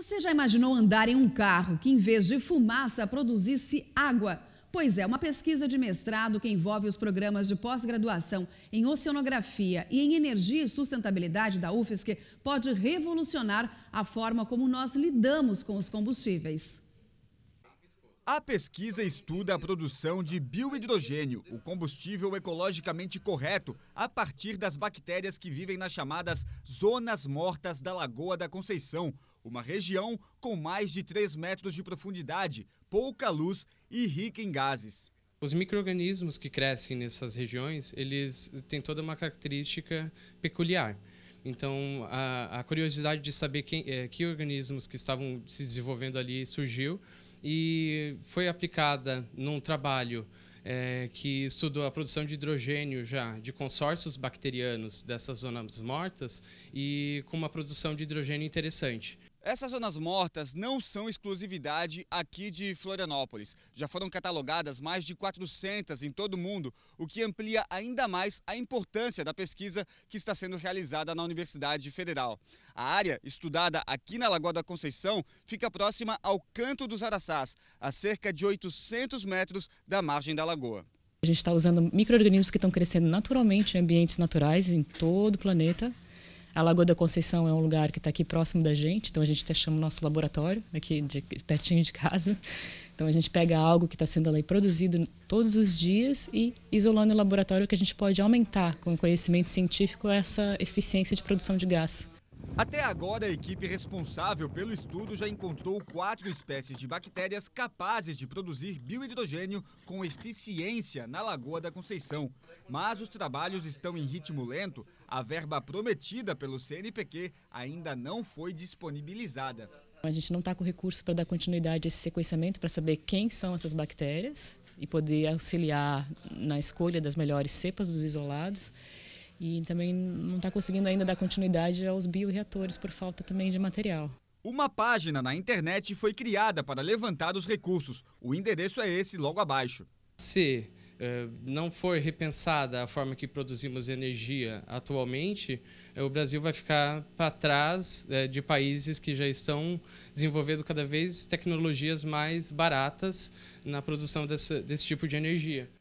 Você já imaginou andar em um carro que, em vez de fumaça, produzisse água? Pois é, uma pesquisa de mestrado que envolve os programas de pós-graduação em oceanografia e em energia e sustentabilidade da UFSC pode revolucionar a forma como nós lidamos com os combustíveis. A pesquisa estuda a produção de biohidrogênio, o combustível ecologicamente correto, a partir das bactérias que vivem nas chamadas zonas mortas da Lagoa da Conceição, uma região com mais de 3 metros de profundidade, pouca luz e rica em gases. Os micro-organismos que crescem nessas regiões, eles têm toda uma característica peculiar. Então, a, a curiosidade de saber quem, é, que organismos que estavam se desenvolvendo ali surgiu, e foi aplicada num trabalho é, que estudou a produção de hidrogênio já de consórcios bacterianos dessas zonas mortas e com uma produção de hidrogênio interessante. Essas zonas mortas não são exclusividade aqui de Florianópolis. Já foram catalogadas mais de 400 em todo o mundo, o que amplia ainda mais a importância da pesquisa que está sendo realizada na Universidade Federal. A área estudada aqui na Lagoa da Conceição fica próxima ao Canto dos Araçás, a cerca de 800 metros da margem da lagoa. A gente está usando micro-organismos que estão crescendo naturalmente em ambientes naturais em todo o planeta a Lagoa da Conceição é um lugar que está aqui próximo da gente, então a gente até chama o nosso laboratório, aqui de, pertinho de casa. Então a gente pega algo que está sendo ali produzido todos os dias e isolando o laboratório que a gente pode aumentar com conhecimento científico essa eficiência de produção de gás. Até agora, a equipe responsável pelo estudo já encontrou quatro espécies de bactérias capazes de produzir biohidrogênio com eficiência na Lagoa da Conceição. Mas os trabalhos estão em ritmo lento, a verba prometida pelo CNPq ainda não foi disponibilizada. A gente não está com recurso para dar continuidade a esse sequenciamento, para saber quem são essas bactérias e poder auxiliar na escolha das melhores cepas dos isolados. E também não está conseguindo ainda dar continuidade aos bioreatores por falta também de material. Uma página na internet foi criada para levantar os recursos. O endereço é esse logo abaixo. Se eh, não for repensada a forma que produzimos energia atualmente, eh, o Brasil vai ficar para trás eh, de países que já estão desenvolvendo cada vez tecnologias mais baratas na produção desse tipo de energia.